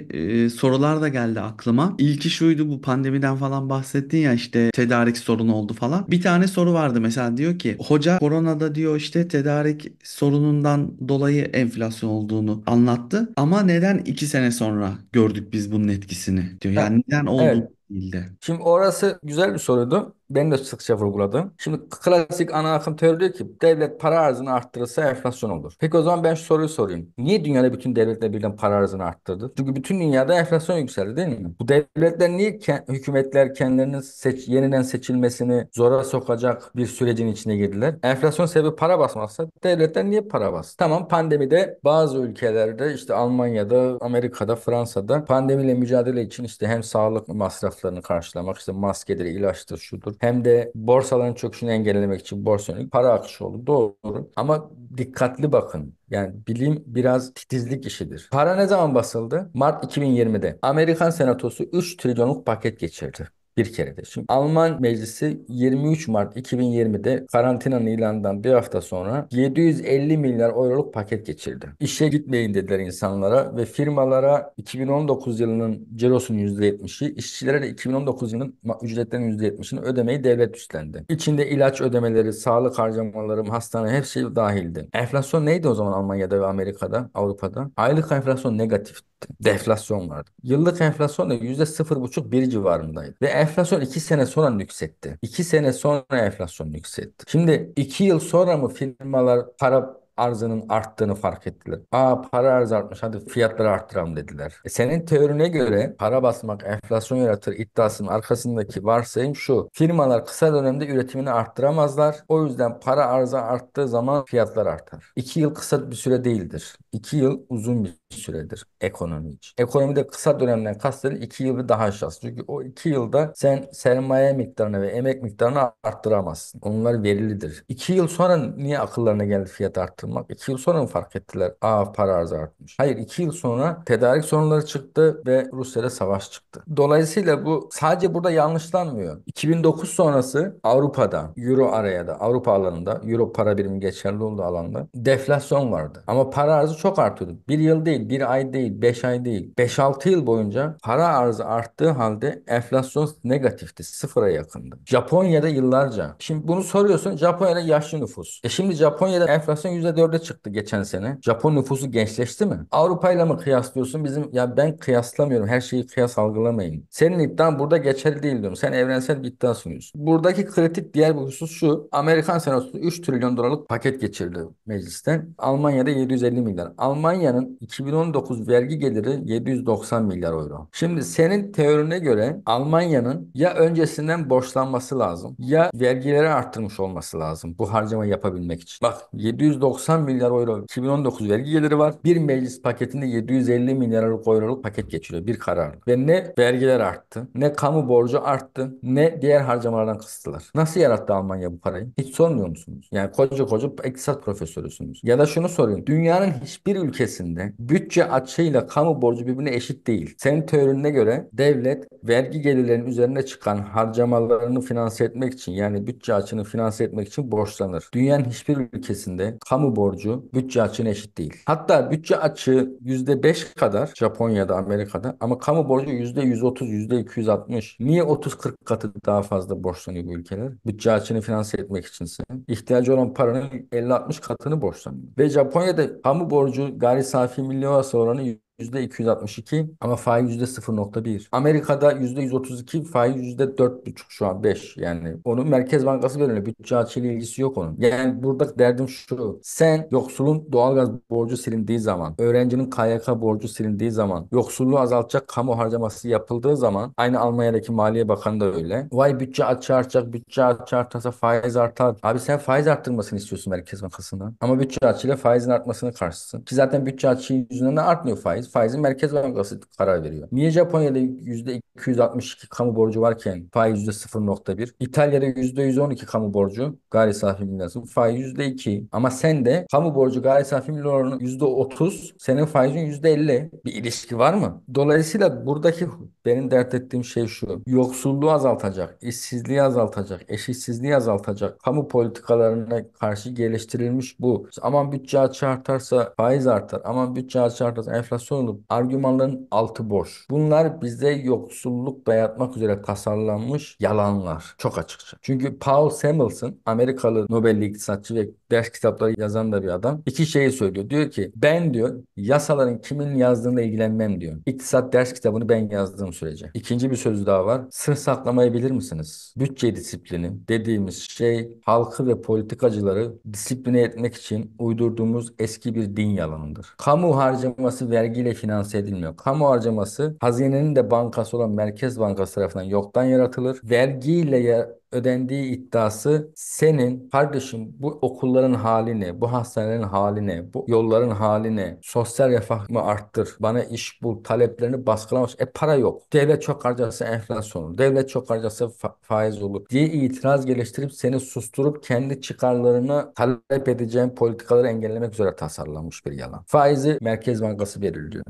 e, sorular da geldi aklıma. İlki şuydu bu pandemiden falan bahsettin ya işte tedarik sorunu oldu falan. Bir tane soru vardı mesela diyor ki hocam Hoca koronada diyor işte tedarik sorunundan dolayı enflasyon olduğunu anlattı. Ama neden iki sene sonra gördük biz bunun etkisini diyor. Yani neden oldu? Evet. Değildi. Şimdi orası güzel bir soruydu benim de sıkça vurguladım. Şimdi klasik ana akım teori diyor ki devlet para arzını arttırırsa enflasyon olur. Peki o zaman ben şu soruyu sorayım. Niye dünyada bütün devletler birden para arzını arttırdı? Çünkü bütün dünyada enflasyon yükseldi değil mi? Bu devletler niye ke- hükümetler kendilerinin seç- yeniden seçilmesini zora sokacak bir sürecin içine girdiler? Enflasyon sebebi para basmazsa devletler niye para bas? Tamam pandemide bazı ülkelerde işte Almanya'da, Amerika'da, Fransa'da pandemiyle mücadele için işte hem sağlık masraflarını karşılamak, işte maskeleri, ilaçtır, şudur, hem de borsaların çöküşünü engellemek için borsa yönelik para akışı oldu Doğru. Ama dikkatli bakın. Yani bilim biraz titizlik işidir. Para ne zaman basıldı? Mart 2020'de. Amerikan Senatosu 3 trilyonluk paket geçirdi bir kere de. Şimdi Alman Meclisi 23 Mart 2020'de karantinanın ilanından bir hafta sonra 750 milyar euroluk paket geçirdi. İşe gitmeyin dediler insanlara ve firmalara 2019 yılının cirosunun %70'i, işçilere de 2019 yılının ücretlerinin %70'ini ödemeyi devlet üstlendi. İçinde ilaç ödemeleri, sağlık harcamaları, hastane hepsi dahildi. Enflasyon neydi o zaman Almanya'da ve Amerika'da, Avrupa'da? Aylık enflasyon negatifti. Deflasyon vardı. Yıllık enflasyon da %0,5 bir civarındaydı. Ve enf Enflasyon 2 sene sonra nüksetti. 2 sene sonra enflasyon nüksetti. Şimdi 2 yıl sonra mı firmalar para arzının arttığını fark ettiler. Aa para arz artmış hadi fiyatları arttıralım dediler. E senin teorine göre para basmak enflasyon yaratır iddiasının arkasındaki varsayım şu. Firmalar kısa dönemde üretimini arttıramazlar. O yüzden para arzı arttığı zaman fiyatlar artar. İki yıl kısa bir süre değildir. İki yıl uzun bir süredir ekonomi için. Ekonomide kısa dönemden kastedilen iki yıl ve daha aşağısı. Çünkü o iki yılda sen sermaye miktarını ve emek miktarını arttıramazsın. Onlar verilidir. İki yıl sonra niye akıllarına geldi fiyat arttırma? yaptım. 2 yıl sonra mı fark ettiler? Aa para arzı artmış. Hayır 2 yıl sonra tedarik sorunları çıktı ve Rusya'da savaş çıktı. Dolayısıyla bu sadece burada yanlışlanmıyor. 2009 sonrası Avrupa'da, Euro araya da, Avrupa alanında, Euro para birimi geçerli olduğu alanda deflasyon vardı. Ama para arzı çok artıyordu. Bir yıl değil, bir ay değil, beş ay değil. 5-6 yıl boyunca para arzı arttığı halde enflasyon negatifti. Sıfıra yakındı. Japonya'da yıllarca. Şimdi bunu soruyorsun Japonya'da yaşlı nüfus. E şimdi Japonya'da enflasyon %4 %4'e çıktı geçen sene. Japon nüfusu gençleşti mi? Avrupa ile mi kıyaslıyorsun? Bizim ya ben kıyaslamıyorum. Her şeyi kıyas algılamayın. Senin iddian burada geçerli değil diyorum. Sen evrensel bir iddia sunuyorsun. Buradaki kritik diğer bir husus şu. Amerikan senatosu 3 trilyon dolarlık paket geçirdi meclisten. Almanya'da 750 milyar. Almanya'nın 2019 vergi geliri 790 milyar euro. Şimdi senin teorine göre Almanya'nın ya öncesinden borçlanması lazım ya vergileri arttırmış olması lazım bu harcama yapabilmek için. Bak 790 90 milyar euro 2019 vergi geliri var. Bir meclis paketinde 750 milyar euroluk paket geçiriyor bir karar. Ve ne vergiler arttı, ne kamu borcu arttı, ne diğer harcamalardan kısıttılar. Nasıl yarattı Almanya bu parayı? Hiç sormuyor musunuz? Yani koca koca iktisat profesörüsünüz. Ya da şunu sorayım. Dünyanın hiçbir ülkesinde bütçe açığıyla kamu borcu birbirine eşit değil. Senin teorine göre devlet vergi gelirlerinin üzerine çıkan harcamalarını finanse etmek için yani bütçe açığını finanse etmek için borçlanır. Dünyanın hiçbir ülkesinde kamu kamu borcu bütçe açığına eşit değil. Hatta bütçe açığı %5 kadar Japonya'da, Amerika'da ama kamu borcu %130, %260. Niye 30-40 katı daha fazla borçlanıyor bu ülkeler? Bütçe açığını finanse etmek içinse. ihtiyacı olan paranın 50-60 katını borçlanıyor. Ve Japonya'da kamu borcu gayri safi milli oranı %262 ama faiz %0.1. Amerika'da %132 faiz %4.5 şu an 5 yani. onun Merkez Bankası belirliyor. Bütçe açıyla ilgisi yok onun. Yani burada derdim şu. Sen yoksulun doğalgaz borcu silindiği zaman, öğrencinin KYK borcu silindiği zaman, yoksulluğu azaltacak kamu harcaması yapıldığı zaman aynı Almanya'daki Maliye Bakanı da öyle. Vay bütçe açığa artacak, bütçe açığa artarsa faiz artar. Abi sen faiz arttırmasını istiyorsun Merkez Bankası'ndan. Ama bütçe açıyla faizin artmasını karşısın. Ki zaten bütçe açığı yüzünden de artmıyor faiz faizi Merkez Bankası karar veriyor. Niye Japonya'da %262 kamu borcu varken faiz %0.1, İtalya'da %112 kamu borcu gayri safi milli nasıl faiz %2 ama sen de kamu borcu gayri safi milli oranı %30, senin faizin %50 bir ilişki var mı? Dolayısıyla buradaki benim dert ettiğim şey şu. Yoksulluğu azaltacak, işsizliği azaltacak, eşitsizliği azaltacak. Kamu politikalarına karşı geliştirilmiş bu. İşte aman bütçe açığı artarsa faiz artar. Aman bütçe açığı artarsa enflasyon sunulup argümanların altı boş. Bunlar bize yoksulluk dayatmak üzere tasarlanmış yalanlar. Çok açıkça. Çünkü Paul Samuelson Amerikalı Nobel iktisatçı ve ders kitapları yazan da bir adam. iki şeyi söylüyor. Diyor ki ben diyor yasaların kimin yazdığıyla ilgilenmem diyor. İktisat ders kitabını ben yazdığım sürece. İkinci bir söz daha var. Sır saklamayı bilir misiniz? Bütçe disiplini dediğimiz şey halkı ve politikacıları disipline etmek için uydurduğumuz eski bir din yalanıdır. Kamu harcaması vergi vergiyle finanse edilmiyor. Kamu harcaması hazinenin de bankası olan Merkez Bankası tarafından yoktan yaratılır. Vergiyle ya ödendiği iddiası senin kardeşim bu okulların haline, bu hastanelerin haline, bu yolların haline, sosyal refahımı arttır, bana iş bul, taleplerini baskılamış. E para yok. Devlet çok harcası enflasyon olur. Devlet çok harcası fa- faiz olur diye itiraz geliştirip seni susturup kendi çıkarlarını talep edeceğin politikaları engellemek üzere tasarlanmış bir yalan. Faizi Merkez Bankası belirliyor.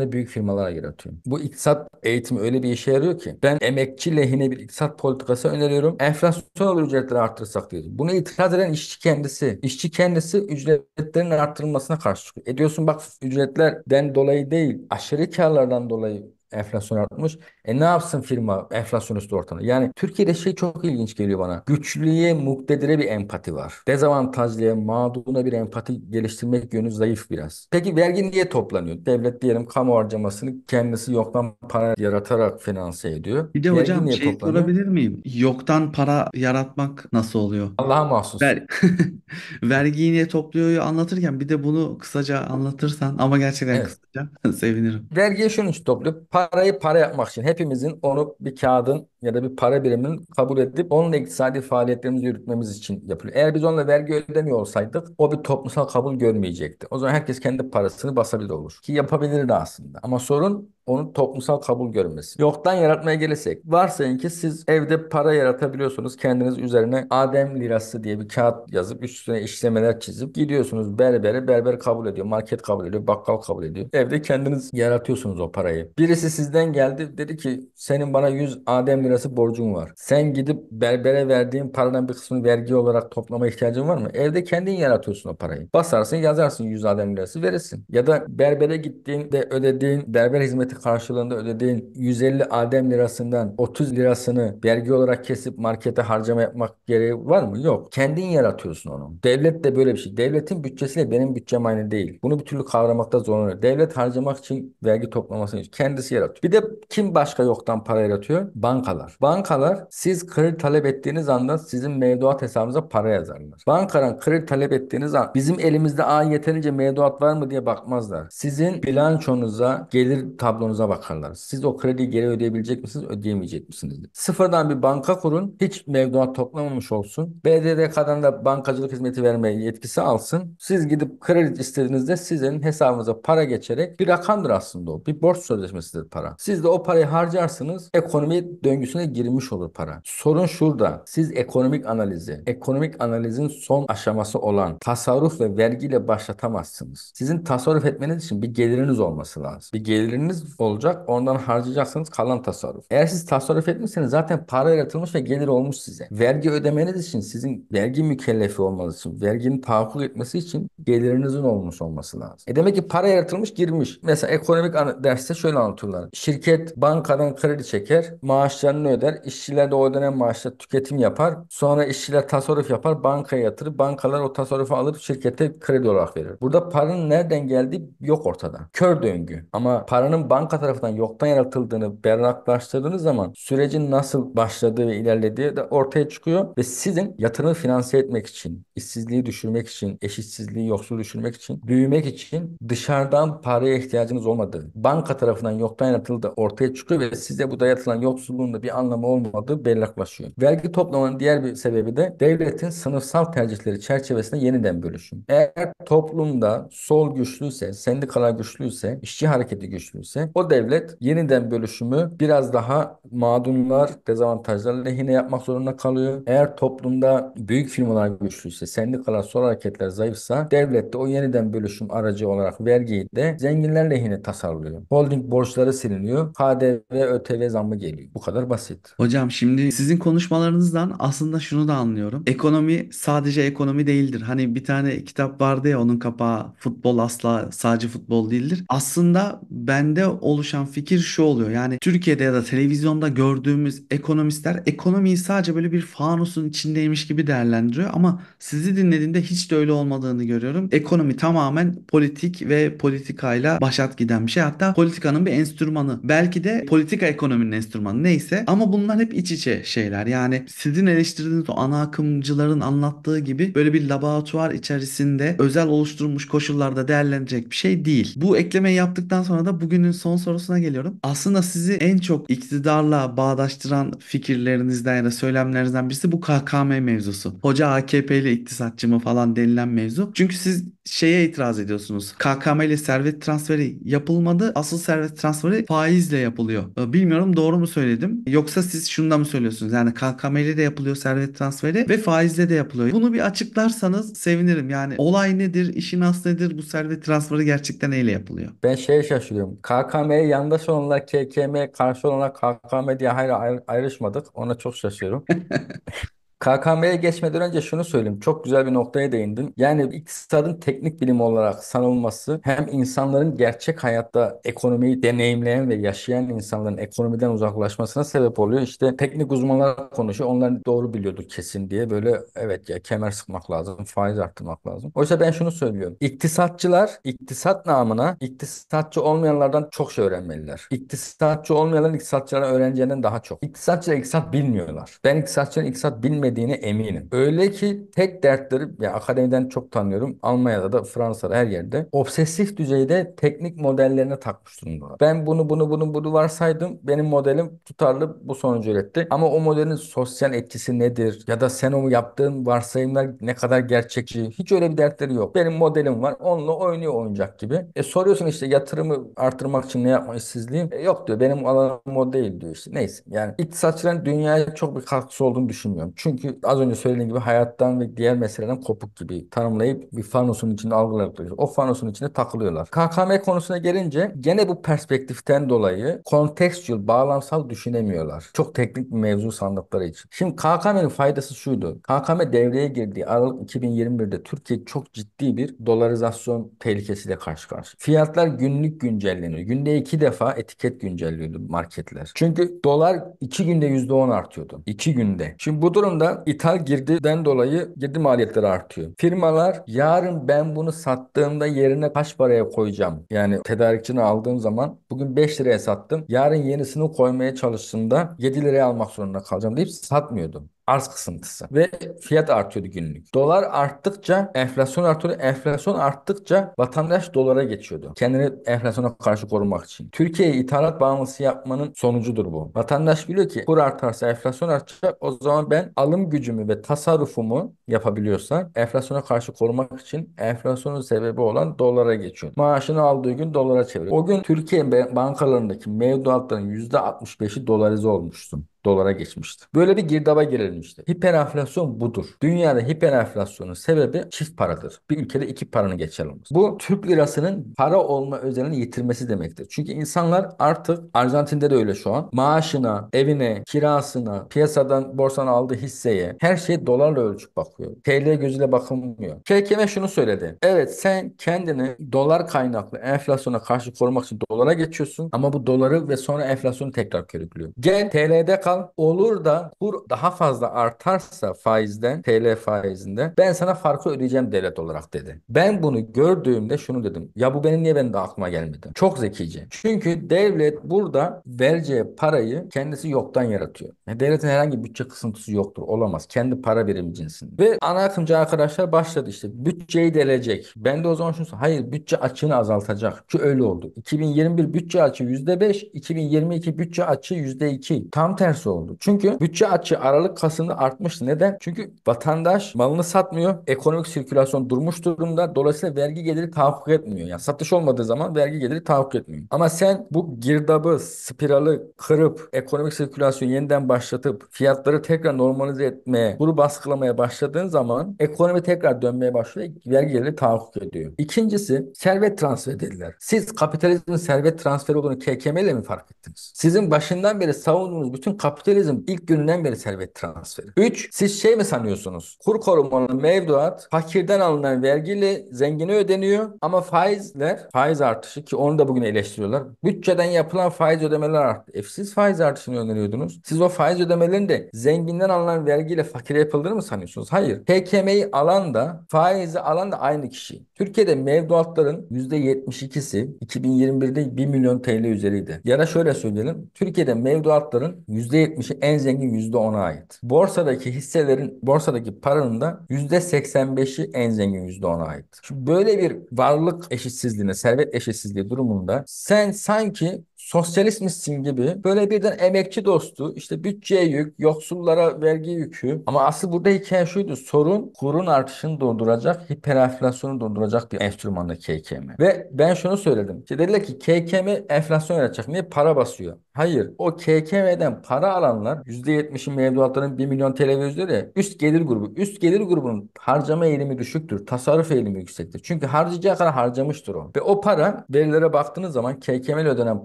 da büyük firmalara yaratıyor. Bu iktisat eğitimi öyle bir işe yarıyor ki ben emekçi lehine bir iktisat politikası öneriyorum diyorum enflasyon ücretleri artırırsak diyor. Bunu itiraz eden işçi kendisi. İşçi kendisi ücretlerin arttırılmasına karşı çıkıyor. E diyorsun bak ücretlerden dolayı değil aşırı karlardan dolayı enflasyon artmış. E ne yapsın firma enflasyon üstü ortamda? Yani Türkiye'de şey çok ilginç geliyor bana. Güçlüye, muktedire bir empati var. Dezavantajlıya, mağduruna bir empati geliştirmek yönü zayıf biraz. Peki vergi niye toplanıyor? Devlet diyelim kamu harcamasını kendisi yoktan para yaratarak finanse ediyor. Bir de vergi hocam niye şey sorabilir miyim? Yoktan para yaratmak nasıl oluyor? Allah'a mahsus. Ver... Vergiyi niye topluyor anlatırken bir de bunu kısaca anlatırsan ama gerçekten Evet. kısaca sevinirim. Vergiyi şunu topluyor. Para parayı para yapmak için hepimizin onu bir kağıdın ya da bir para biriminin kabul edip onunla iktisadi faaliyetlerimizi yürütmemiz için yapılıyor. Eğer biz onunla vergi ödemiyor olsaydık o bir toplumsal kabul görmeyecekti. O zaman herkes kendi parasını basabilir olur. Ki yapabilirdi aslında. Ama sorun onun toplumsal kabul görmesi. Yoktan yaratmaya gelirsek varsayın ki siz evde para yaratabiliyorsunuz. Kendiniz üzerine Adem lirası diye bir kağıt yazıp üstüne işlemeler çizip gidiyorsunuz berbere berber kabul ediyor. Market kabul ediyor. Bakkal kabul ediyor. Evde kendiniz yaratıyorsunuz o parayı. Birisi sizden geldi dedi ki senin bana 100 Adem lirası borcun var. Sen gidip berbere verdiğin paradan bir kısmını vergi olarak toplama ihtiyacın var mı? Evde kendin yaratıyorsun o parayı. Basarsın yazarsın 100 Adem lirası verirsin. Ya da berbere gittiğinde ödediğin berber hizmeti ücreti karşılığında ödediğin 150 Adem lirasından 30 lirasını vergi olarak kesip markete harcama yapmak gereği var mı? Yok. Kendin yaratıyorsun onu. Devlet de böyle bir şey. Devletin bütçesiyle benim bütçem aynı değil. Bunu bir türlü kavramakta zorlanıyor. Devlet harcamak için vergi toplamasını kendisi yaratıyor. Bir de kim başka yoktan para yaratıyor? Bankalar. Bankalar siz kredi talep ettiğiniz anda sizin mevduat hesabınıza para yazarlar. Bankadan kredi talep ettiğiniz an bizim elimizde a yeterince mevduat var mı diye bakmazlar. Sizin bilançonuza gelir tablo tablonuza bakarlar. Siz o krediyi geri ödeyebilecek misiniz, ödeyemeyecek misiniz? Sıfırdan bir banka kurun. Hiç mevduat toplamamış olsun. BDDK'dan da bankacılık hizmeti vermeye yetkisi alsın. Siz gidip kredi istediğinizde sizin hesabınıza para geçerek bir rakamdır aslında o. Bir borç sözleşmesidir para. Siz de o parayı harcarsınız. Ekonomi döngüsüne girmiş olur para. Sorun şurada. Siz ekonomik analizi, ekonomik analizin son aşaması olan tasarruf ve vergiyle başlatamazsınız. Sizin tasarruf etmeniz için bir geliriniz olması lazım. Bir geliriniz olacak. Ondan harcayacaksınız kalan tasarruf. Eğer siz tasarruf etmişseniz zaten para yaratılmış ve gelir olmuş size. Vergi ödemeniz için sizin vergi mükellefi olmanız için, verginin tahakkuk etmesi için gelirinizin olmuş olması lazım. E demek ki para yaratılmış girmiş. Mesela ekonomik derste şöyle anlatırlar. Şirket bankadan kredi çeker, maaşlarını öder, işçiler de o dönem maaşla tüketim yapar. Sonra işçiler tasarruf yapar, bankaya yatırır. Bankalar o tasarrufu alır, şirkete kredi olarak verir. Burada paranın nereden geldiği yok ortada. Kör döngü. Ama paranın bank banka tarafından yoktan yaratıldığını berraklaştırdığınız zaman sürecin nasıl başladığı ve ilerlediği de ortaya çıkıyor ve sizin yatırımı finanse etmek için, işsizliği düşürmek için, eşitsizliği yoksul düşürmek için, büyümek için dışarıdan paraya ihtiyacınız olmadığı, banka tarafından yoktan yaratıldı ortaya çıkıyor ve size bu dayatılan yoksulluğun da bir anlamı olmadığı berraklaşıyor. Vergi toplamanın diğer bir sebebi de devletin sınıfsal tercihleri çerçevesinde yeniden bölüşüm. Eğer toplumda sol güçlüyse, sendikalar güçlüyse, işçi hareketi güçlüyse o devlet yeniden bölüşümü biraz daha mağdurlar, dezavantajlar lehine yapmak zorunda kalıyor. Eğer toplumda büyük firmalar güçlüyse, sendikalar, sol hareketler zayıfsa devlet de o yeniden bölüşüm aracı olarak vergiyi de zenginler lehine tasarlıyor. Holding borçları siliniyor. KDV, ÖTV zammı geliyor. Bu kadar basit. Hocam şimdi sizin konuşmalarınızdan aslında şunu da anlıyorum. Ekonomi sadece ekonomi değildir. Hani bir tane kitap vardı ya onun kapağı futbol asla sadece futbol değildir. Aslında bende oluşan fikir şu oluyor. Yani Türkiye'de ya da televizyonda gördüğümüz ekonomistler ekonomiyi sadece böyle bir fanusun içindeymiş gibi değerlendiriyor ama sizi dinlediğinde hiç de öyle olmadığını görüyorum. Ekonomi tamamen politik ve politikayla başat giden bir şey. Hatta politikanın bir enstrümanı. Belki de politika ekonominin enstrümanı neyse ama bunlar hep iç içe şeyler. Yani sizin eleştirdiğiniz o ana akımcıların anlattığı gibi böyle bir laboratuvar içerisinde özel oluşturulmuş koşullarda değerlenecek bir şey değil. Bu eklemeyi yaptıktan sonra da bugünün son son sorusuna geliyorum. Aslında sizi en çok iktidarla bağdaştıran fikirlerinizden ya da söylemlerinizden birisi bu KKM mevzusu. Hoca AKP'li iktisatçı mı falan denilen mevzu. Çünkü siz şeye itiraz ediyorsunuz. KKM ile servet transferi yapılmadı. Asıl servet transferi faizle yapılıyor. Ee, bilmiyorum doğru mu söyledim? Yoksa siz şundan mı söylüyorsunuz? Yani KKM ile de yapılıyor servet transferi ve faizle de yapılıyor. Bunu bir açıklarsanız sevinirim. Yani olay nedir? işin aslı nedir? Bu servet transferi gerçekten neyle yapılıyor? Ben şeye şaşırıyorum. KKM KKM'ye yandaş olanlar KKM'ye karşı olanlar KKM diye hayır ayrışmadık. Ona çok şaşıyorum. KKM'ye geçmeden önce şunu söyleyeyim. Çok güzel bir noktaya değindin. Yani iktisadın teknik bilim olarak sanılması hem insanların gerçek hayatta ekonomiyi deneyimleyen ve yaşayan insanların ekonomiden uzaklaşmasına sebep oluyor. İşte teknik uzmanlar konuşuyor. Onlar doğru biliyordur kesin diye böyle evet ya kemer sıkmak lazım, faiz arttırmak lazım. Oysa ben şunu söylüyorum. İktisatçılar iktisat namına iktisatçı olmayanlardan çok şey öğrenmeliler. İktisatçı olmayanların iktisatçılardan öğreneceğinden daha çok. İktisatçılar iktisat bilmiyorlar. Ben iktisatçıların iktisat bilmediğini görmediğine eminim. Öyle ki tek dertleri ya akademiden çok tanıyorum. Almanya'da da Fransa'da her yerde obsesif düzeyde teknik modellerine takmış durumda. Ben bunu bunu bunu bunu varsaydım. Benim modelim tutarlı bu sonucu üretti. Ama o modelin sosyal etkisi nedir? Ya da sen o yaptığın varsayımlar ne kadar gerçekçi? Hiç öyle bir dertleri yok. Benim modelim var. Onunla oynuyor oyuncak gibi. E soruyorsun işte yatırımı artırmak için ne yapmak işsizliğim? E yok diyor. Benim alanım o değil diyor işte. Neyse. Yani iktisatçıların dünyaya çok bir katkısı olduğunu düşünmüyorum. Çünkü çünkü az önce söylediğim gibi hayattan ve diğer meseleden kopuk gibi tanımlayıp bir fanusun içinde algıladıkları. O fanusun içinde takılıyorlar. KKM konusuna gelince gene bu perspektiften dolayı kontekstüel, bağlamsal düşünemiyorlar. Çok teknik bir mevzu sandıkları için. Şimdi KKM'nin faydası şuydu. KKM devreye girdiği Aralık 2021'de Türkiye çok ciddi bir dolarizasyon tehlikesiyle karşı karşıya. Fiyatlar günlük güncelleniyor. Günde iki defa etiket güncelliyordu marketler. Çünkü dolar iki günde yüzde on artıyordu. İki günde. Şimdi bu durumda da ithal girdiden dolayı girdi maliyetleri artıyor. Firmalar yarın ben bunu sattığımda yerine kaç paraya koyacağım? Yani tedarikçini aldığım zaman bugün 5 liraya sattım. Yarın yenisini koymaya çalıştığımda 7 liraya almak zorunda kalacağım deyip satmıyordum arz kısıntısı ve fiyat artıyordu günlük. Dolar arttıkça enflasyon artıyordu. Enflasyon arttıkça vatandaş dolara geçiyordu. Kendini enflasyona karşı korumak için. Türkiye'yi ithalat bağımlısı yapmanın sonucudur bu. Vatandaş biliyor ki kur artarsa enflasyon artacak. O zaman ben alım gücümü ve tasarrufumu yapabiliyorsa enflasyona karşı korumak için enflasyonun sebebi olan dolara geçiyor. Maaşını aldığı gün dolara çeviriyor. O gün Türkiye bankalarındaki mevduatların %65'i dolarize olmuştu dolara geçmişti. Böyle bir girdaba girilmişti. Hiperenflasyon budur. Dünyada hiperenflasyonun sebebi çift paradır. Bir ülkede iki paranın geçerli olması. Bu Türk lirasının para olma özelliğini yitirmesi demektir. Çünkü insanlar artık Arjantin'de de öyle şu an maaşına, evine, kirasına, piyasadan borsan aldığı hisseye her şey dolarla ölçüp bakıyor. TL gözüyle bakılmıyor. KKM şunu söyledi. Evet sen kendini dolar kaynaklı enflasyona karşı korumak için dolara geçiyorsun ama bu doları ve sonra enflasyonu tekrar körüklüyor. Gel TL'de kal sakal olur da kur daha fazla artarsa faizden TL faizinde ben sana farkı ödeyeceğim devlet olarak dedi. Ben bunu gördüğümde şunu dedim. Ya bu benim niye benim de aklıma gelmedi? Çok zekice. Çünkü devlet burada vereceği parayı kendisi yoktan yaratıyor. E, devletin herhangi bir bütçe kısıntısı yoktur. Olamaz. Kendi para birimi cinsinde. Ve ana akımcı arkadaşlar başladı işte. Bütçeyi delecek. Ben de o zaman şunu Hayır bütçe açığını azaltacak. Ki öyle oldu. 2021 bütçe açığı %5, 2022 bütçe açığı %2. Tam tersi nasıl oldu? Çünkü bütçe açığı Aralık Kasım'da artmıştı. Neden? Çünkü vatandaş malını satmıyor. Ekonomik sirkülasyon durmuş durumda. Dolayısıyla vergi geliri tahakkuk etmiyor. Yani satış olmadığı zaman vergi geliri tahakkuk etmiyor. Ama sen bu girdabı, spiralı kırıp ekonomik sirkülasyonu yeniden başlatıp fiyatları tekrar normalize etmeye, kuru baskılamaya başladığın zaman ekonomi tekrar dönmeye başlıyor. Vergi geliri tahakkuk ediyor. İkincisi servet transferi dediler. Siz kapitalizmin servet transferi olduğunu KKM ile mi fark ettiniz? Sizin başından beri savunduğunuz bütün kapitalizm Kapitalizm ilk günden beri servet transferi. 3. Siz şey mi sanıyorsunuz? Kur korumalı mevduat fakirden alınan vergiyle zengine ödeniyor ama faizler faiz artışı ki onu da bugün eleştiriyorlar. Bütçeden yapılan faiz ödemeler arttı. E siz faiz artışını öneriyordunuz. Siz o faiz ödemelerini de zenginden alınan vergiyle fakire yapılır mı sanıyorsunuz? Hayır. TKM'yi alan da faizi alan da aynı kişi. Türkiye'de mevduatların %72'si 2021'de 1 milyon TL üzeriydi. Ya da şöyle söyleyelim. Türkiye'de mevduatların %72 %70'i en zengin %10'a ait. Borsadaki hisselerin, borsadaki paranın da %85'i en zengin %10'a ait. Şimdi böyle bir varlık eşitsizliğine, servet eşitsizliği durumunda sen sanki sosyalist misin gibi böyle birden emekçi dostu işte bütçeye yük, yoksullara vergi yükü ama asıl burada hikaye şuydu sorun kurun artışını durduracak hiperenflasyonu durduracak bir enstrümanda KKM. Ve ben şunu söyledim. İşte dediler ki KKM enflasyon yaratacak. Niye? Para basıyor. Hayır. O KKM'den para alanlar %70'i mevduatların 1 milyon TL ya, üst gelir grubu. Üst gelir grubunun harcama eğilimi düşüktür. Tasarruf eğilimi yüksektir. Çünkü harcayacağı kadar harcamıştır o. Ve o para verilere baktığınız zaman KKM'le ödenen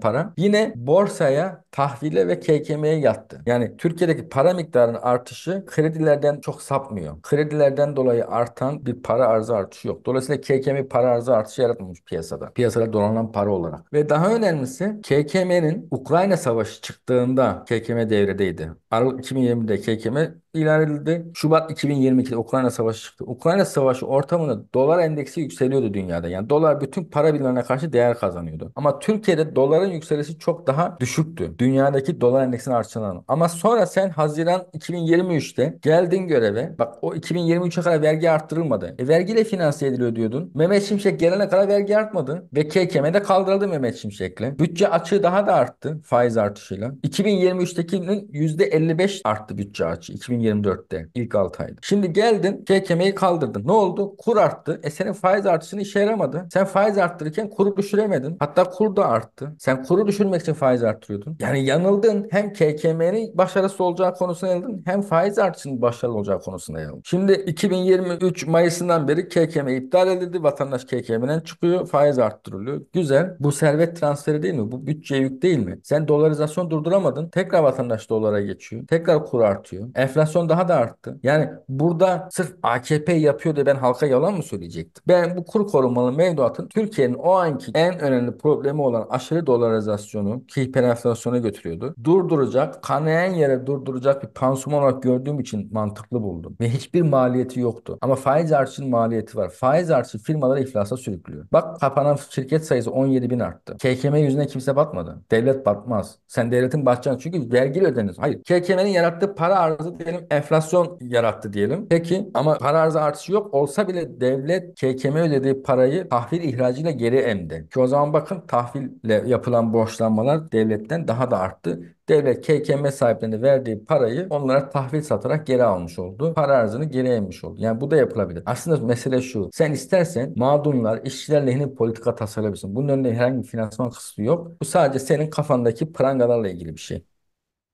para yine borsaya, tahvile ve KKM'ye yattı. Yani Türkiye'deki para miktarının artışı kredilerden çok sapmıyor. Kredilerden dolayı artan bir para arzı artışı yok. Dolayısıyla KKM para arzı artışı yaratmamış piyasada. Piyasada dolanan para olarak. Ve daha önemlisi KKM'nin Ukrayna Ukrayna Savaşı çıktığında KKM devredeydi. Aralık 2020'de KKM ilan edildi. Şubat 2022'de Ukrayna Savaşı çıktı. Ukrayna Savaşı ortamında dolar endeksi yükseliyordu dünyada. Yani dolar bütün para birimlerine karşı değer kazanıyordu. Ama Türkiye'de doların yükselişi çok daha düşüktü. Dünyadaki dolar endeksinin artışından. Ama sonra sen Haziran 2023'te geldin göreve. Bak o 2023'e kadar vergi arttırılmadı. E, vergiyle finanse ediliyor diyordun. Mehmet Şimşek gelene kadar vergi artmadı. Ve KKM'de kaldırıldı Mehmet Şimşek'le. Bütçe açığı daha da arttı faiz artışıyla. 2023'tekinin %55 arttı bütçe açığı. 2023 2024'te ilk 6 ayda. Şimdi geldin KKM'yi kaldırdın. Ne oldu? Kur arttı. E senin faiz artışını işe yaramadı. Sen faiz arttırırken kuru düşüremedin. Hatta kur da arttı. Sen kuru düşürmek için faiz arttırıyordun. Yani yanıldın. Hem KKM'nin başarısı olacağı konusunda yanıldın hem faiz artışının başarılı olacağı konusunda yanıldın. Şimdi 2023 Mayıs'ından beri KKM iptal edildi. Vatandaş KKM'den çıkıyor. Faiz arttırılıyor. Güzel. Bu servet transferi değil mi? Bu bütçe yük değil mi? Sen dolarizasyon durduramadın. Tekrar vatandaş dolara geçiyor. Tekrar kur artıyor. Enflasyon enflasyon daha da arttı. Yani burada sırf AKP yapıyor diye ben halka yalan mı söyleyecektim? Ben bu kur korumalı mevduatın Türkiye'nin o anki en önemli problemi olan aşırı dolarizasyonu ki hiperenflasyona götürüyordu. Durduracak, kanayan yere durduracak bir pansuman olarak gördüğüm için mantıklı buldum. Ve hiçbir maliyeti yoktu. Ama faiz artışının maliyeti var. Faiz artışı firmaları iflasa sürüklüyor. Bak kapanan şirket sayısı 17 bin arttı. KKM yüzüne kimse batmadı. Devlet batmaz. Sen devletin bahçen çünkü vergi ödenir. Hayır. KKM'nin yarattığı para arzı diyelim enflasyon yarattı diyelim. Peki ama para arzı artışı yok olsa bile devlet KKM ödediği parayı tahvil ihracıyla geri emdi. Ki o zaman bakın tahville yapılan borçlanmalar devletten daha da arttı. Devlet KKM sahiplerine verdiği parayı onlara tahvil satarak geri almış oldu. Para arzını geri emmiş oldu. Yani bu da yapılabilir. Aslında mesele şu. Sen istersen mağdurlar, işçiler lehine politika tasarlayabilirsin. Bunun önünde herhangi bir finansman kısıtı yok. Bu sadece senin kafandaki prangalarla ilgili bir şey.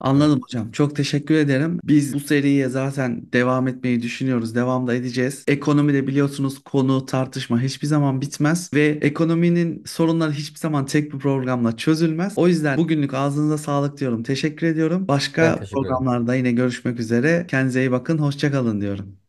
Anladım hocam. Çok teşekkür ederim. Biz bu seriye zaten devam etmeyi düşünüyoruz. Devam da edeceğiz. Ekonomide biliyorsunuz konu, tartışma hiçbir zaman bitmez ve ekonominin sorunları hiçbir zaman tek bir programla çözülmez. O yüzden bugünlük ağzınıza sağlık diyorum. Teşekkür ediyorum. Başka teşekkür ederim. programlarda yine görüşmek üzere. Kendinize iyi bakın. Hoşça kalın diyorum.